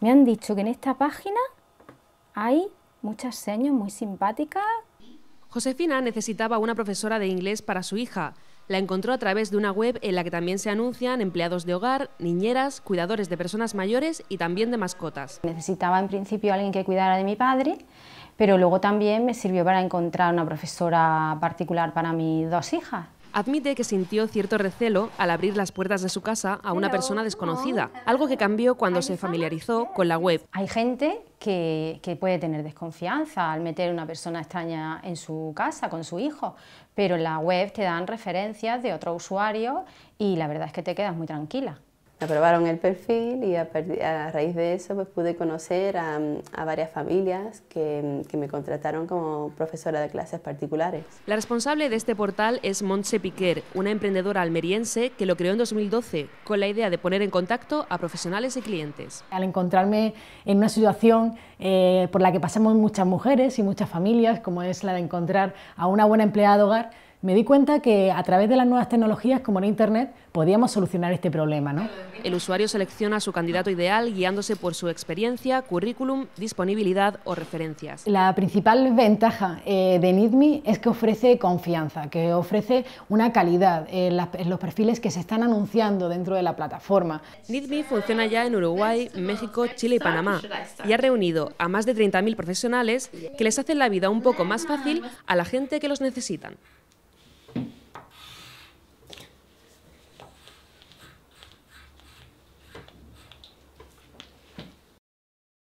Me han dicho que en esta página hay muchas señas muy simpáticas. Josefina necesitaba una profesora de inglés para su hija. La encontró a través de una web en la que también se anuncian empleados de hogar, niñeras, cuidadores de personas mayores y también de mascotas. Necesitaba en principio alguien que cuidara de mi padre, pero luego también me sirvió para encontrar una profesora particular para mis dos hijas. Admite que sintió cierto recelo al abrir las puertas de su casa a una persona desconocida, algo que cambió cuando se familiarizó con la web. Hay gente que, puede tener desconfianza al meter una persona extraña en su casa con su hijo, pero en la web te dan referencias de otro usuario y la verdad es que te quedas muy tranquila aprobaron el perfil y a, raíz de eso pues, pude conocer a, varias familias que, que, me contrataron como profesora de clases particulares. La responsable de este portal es Montse Piquer, una emprendedora almeriense que lo creó en 2012 con la idea de poner en contacto a profesionales y clientes. Al encontrarme en una situación eh, por la que pasamos muchas mujeres y muchas familias, como es la de encontrar a una buena empleada de hogar, me di cuenta que a través de las nuevas tecnologías como en Internet podíamos solucionar este problema. El usuario selecciona a su candidato ideal guiándose por su experiencia, currículum, disponibilidad o referencias. La principal ventaja eh, de NeedMe es que ofrece confianza, que ofrece una calidad en, los perfiles que se están anunciando dentro de la plataforma. NeedMe funciona ya en Uruguay, México, Chile y Panamá y ha reunido a más de 30.000 profesionales que les hacen la vida un poco más fácil a la gente que los necesitan.